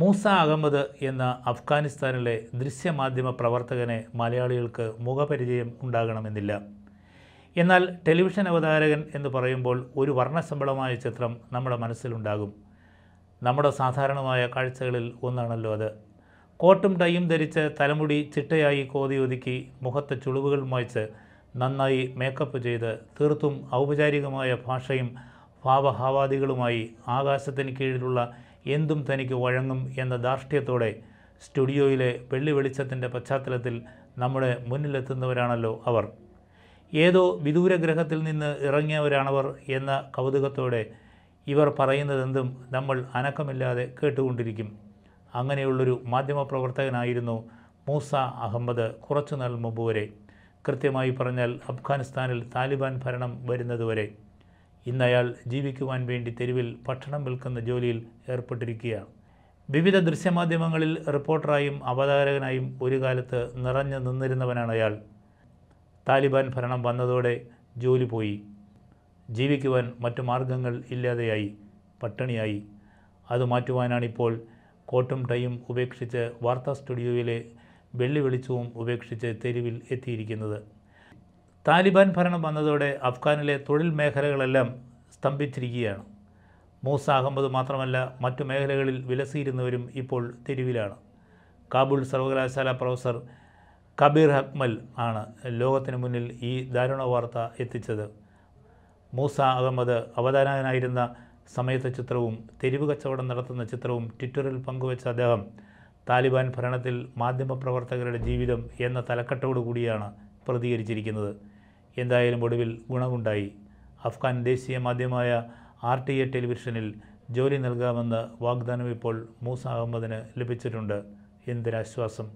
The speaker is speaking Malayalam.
മൂസ അഹമ്മദ് എന്ന അഫ്ഗാനിസ്ഥാനിലെ ദൃശ്യമാധ്യമ പ്രവർത്തകനെ മലയാളികൾക്ക് മുഖപരിചയം ഉണ്ടാകണമെന്നില്ല എന്നാൽ ടെലിവിഷൻ അവതാരകൻ എന്ന് പറയുമ്പോൾ ഒരു വർണ്ണശമ്പളമായ ചിത്രം നമ്മുടെ മനസ്സിലുണ്ടാകും നമ്മുടെ സാധാരണമായ കാഴ്ചകളിൽ ഒന്നാണല്ലോ അത് കോട്ടും ടൈയും ധരിച്ച് തലമുടി ചിട്ടയായി കോതിയൊതുക്കി മുഖത്തെ ചുളിവുകൾ മായ്ച്ച് നന്നായി മേക്കപ്പ് ചെയ്ത് തീർത്തും ഔപചാരികമായ ഭാഷയും ഭാവഹാവാദികളുമായി ആകാശത്തിന് കീഴിലുള്ള എന്തും തനിക്ക് വഴങ്ങും എന്ന ധാർഷ്ട്യത്തോടെ സ്റ്റുഡിയോയിലെ വെള്ളി വെളിച്ചത്തിൻ്റെ പശ്ചാത്തലത്തിൽ നമ്മുടെ മുന്നിലെത്തുന്നവരാണല്ലോ അവർ ഏതോ വിദൂര ഗ്രഹത്തിൽ നിന്ന് ഇറങ്ങിയവരാണവർ എന്ന കൗതുകത്തോടെ ഇവർ പറയുന്നതെന്തും നമ്മൾ അനക്കമില്ലാതെ കേട്ടുകൊണ്ടിരിക്കും അങ്ങനെയുള്ളൊരു മാധ്യമപ്രവർത്തകനായിരുന്നു മൂസ അഹമ്മദ് കുറച്ചുനാൾ മുമ്പ് വരെ കൃത്യമായി പറഞ്ഞാൽ അഫ്ഗാനിസ്ഥാനിൽ താലിബാൻ ഭരണം വരുന്നതുവരെ ഇന്ന് അയാൾ ജീവിക്കുവാൻ വേണ്ടി തെരുവിൽ ഭക്ഷണം വിൽക്കുന്ന ജോലിയിൽ ഏർപ്പെട്ടിരിക്കുകയാണ് വിവിധ ദൃശ്യമാധ്യമങ്ങളിൽ റിപ്പോർട്ടറായും അവതാരകനായും ഒരു കാലത്ത് നിറഞ്ഞു നിന്നിരുന്നവനാണ് അയാൾ താലിബാൻ ഭരണം വന്നതോടെ ജോലി പോയി ജീവിക്കുവാൻ മറ്റു മാർഗങ്ങൾ ഇല്ലാതെയായി പട്ടിണിയായി അത് മാറ്റുവാനാണിപ്പോൾ കോട്ടും ടൈയും ഉപേക്ഷിച്ച് വാർത്താ സ്റ്റുഡിയോയിലെ വെള്ളി വെളിച്ചവും ഉപേക്ഷിച്ച് തെരുവിൽ എത്തിയിരിക്കുന്നത് താലിബാൻ ഭരണം വന്നതോടെ അഫ്ഗാനിലെ തൊഴിൽ മേഖലകളെല്ലാം സ്തംഭിച്ചിരിക്കുകയാണ് മൂസ അഹമ്മദ് മാത്രമല്ല മറ്റു മേഖലകളിൽ വിലസിയിരുന്നവരും ഇപ്പോൾ തെരുവിലാണ് കാബൂൾ സർവകലാശാല പ്രൊഫസർ കബീർ അക്മൽ ആണ് ലോകത്തിന് മുന്നിൽ ഈ ദാരുണ വാർത്ത എത്തിച്ചത് മൂസ അഹമ്മദ് അവതാരകനായിരുന്ന സമയത്തെ ചിത്രവും തെരുവ് കച്ചവടം നടത്തുന്ന ചിത്രവും ട്വിറ്ററിൽ പങ്കുവച്ച അദ്ദേഹം താലിബാൻ ഭരണത്തിൽ മാധ്യമപ്രവർത്തകരുടെ ജീവിതം എന്ന തലക്കെട്ടോടു കൂടിയാണ് പ്രതികരിച്ചിരിക്കുന്നത് എന്തായാലും ഒടുവിൽ ഗുണമുണ്ടായി അഫ്ഗാൻ ദേശീയ മാധ്യമമായ ആർ ടി എ ടെലിവിഷനിൽ ജോലി നൽകാമെന്ന വാഗ്ദാനം ഇപ്പോൾ മൂസ അഹമ്മദിന് ലഭിച്ചിട്ടുണ്ട് എന്തൊരാശ്വാസം